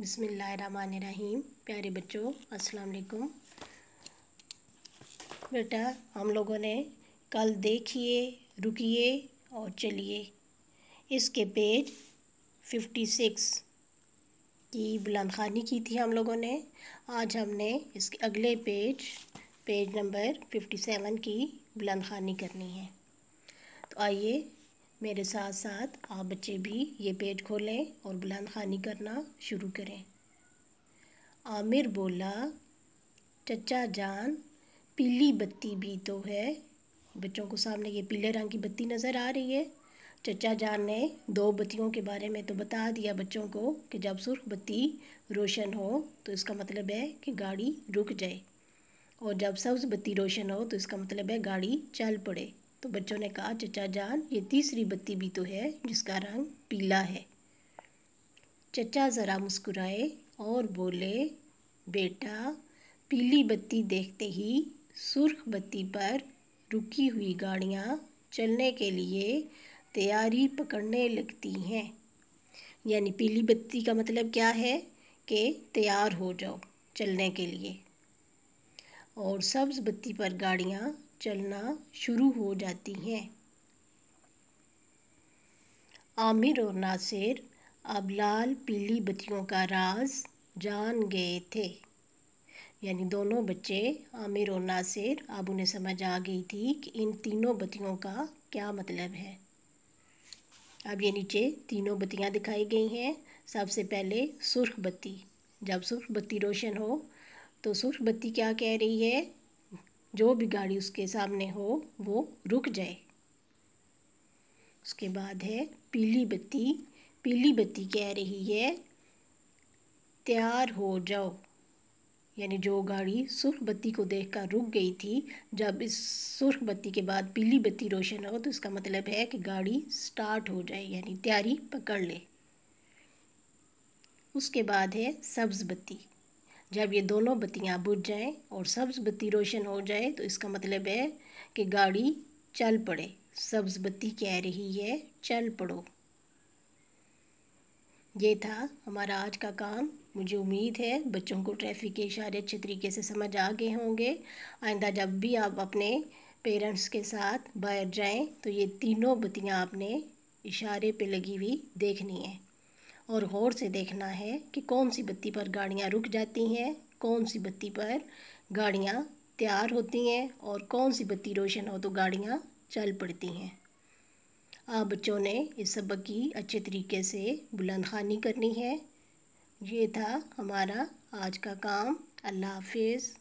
बिसमीम प्यारे बच्चों अस्सलाम वालेकुम बेटा हम लोगों ने कल देखिए रुकिए और चलिए इसके पेज फिफ्टी सिक्स की बुलंद खानी की थी हम लोगों ने आज हमने इसके अगले page page number fifty seven की बुलंद खानी करनी है तो आइए मेरे साथ साथ आप बच्चे भी ये पेट खोलें और बुलंद खानी करना शुरू करें आमिर बोला चचा जान पीली बत्ती भी तो है बच्चों को सामने ये पीले रंग की बत्ती नज़र आ रही है चचा जान ने दो बत्तियों के बारे में तो बता दिया बच्चों को कि जब सुर्ख बत्ती रोशन हो तो इसका मतलब है कि गाड़ी रुक जाए और जब सब्ज़ बत्ती रोशन हो तो इसका मतलब है गाड़ी चल पड़े तो बच्चों ने कहा चचा जान ये तीसरी बत्ती भी तो है जिसका रंग पीला है चचा ज़रा मुस्कुराए और बोले बेटा पीली बत्ती देखते ही सुर्ख बत्ती पर रुकी हुई गाड़ियाँ चलने के लिए तैयारी पकड़ने लगती हैं यानी पीली बत्ती का मतलब क्या है कि तैयार हो जाओ चलने के लिए और सब्ज़ बत्ती पर गाड़ियाँ चलना शुरू हो जाती हैं आमिर और नासिर अब लाल पीली बत्तियों का राज जान गए थे यानी दोनों बच्चे आमिर और नासिर अब उन्हें समझ आ गई थी कि इन तीनों बत्तियों का क्या मतलब है अब ये नीचे तीनों बत्तियाँ दिखाई गई हैं सबसे पहले सुर्ख बत्ती जब सुर्ख बत्ती रोशन हो तो बत्ती क्या कह रही है जो भी गाड़ी उसके सामने हो वो रुक जाए उसके बाद है पीली बत्ती पीली बत्ती कह रही है तैयार हो जाओ यानी जो गाड़ी सुर्ख बत्ती को देखकर रुक गई थी जब इस सुर्ख बत्ती के बाद पीली बत्ती रोशन हो तो इसका मतलब है कि गाड़ी स्टार्ट हो जाए यानी तैयारी पकड़ ले उसके बाद है सब्ज़ बत्ती जब ये दोनों बत्तियाँ बुझ जाएं और सब्ज़ बत्ती रोशन हो जाए तो इसका मतलब है कि गाड़ी चल पड़े सब्ज़ बत्ती कह रही है चल पड़ो ये था हमारा आज का काम मुझे उम्मीद है बच्चों को ट्रैफिक के इशारे अच्छे तरीके से समझ आ गए होंगे आइंदा जब भी आप अपने पेरेंट्स के साथ बाहर जाएं तो ये तीनों बत्तियाँ आपने इशारे पे लगी हुई देखनी है और गौर से देखना है कि कौन सी बत्ती पर गाड़ियाँ रुक जाती हैं कौन सी बत्ती पर गाड़ियाँ तैयार होती हैं और कौन सी बत्ती रोशन हो तो गाड़ियाँ चल पड़ती हैं आप बच्चों ने इस सबक की अच्छे तरीके से बुलंद खानी करनी है ये था हमारा आज का काम अल्लाह हाफिज़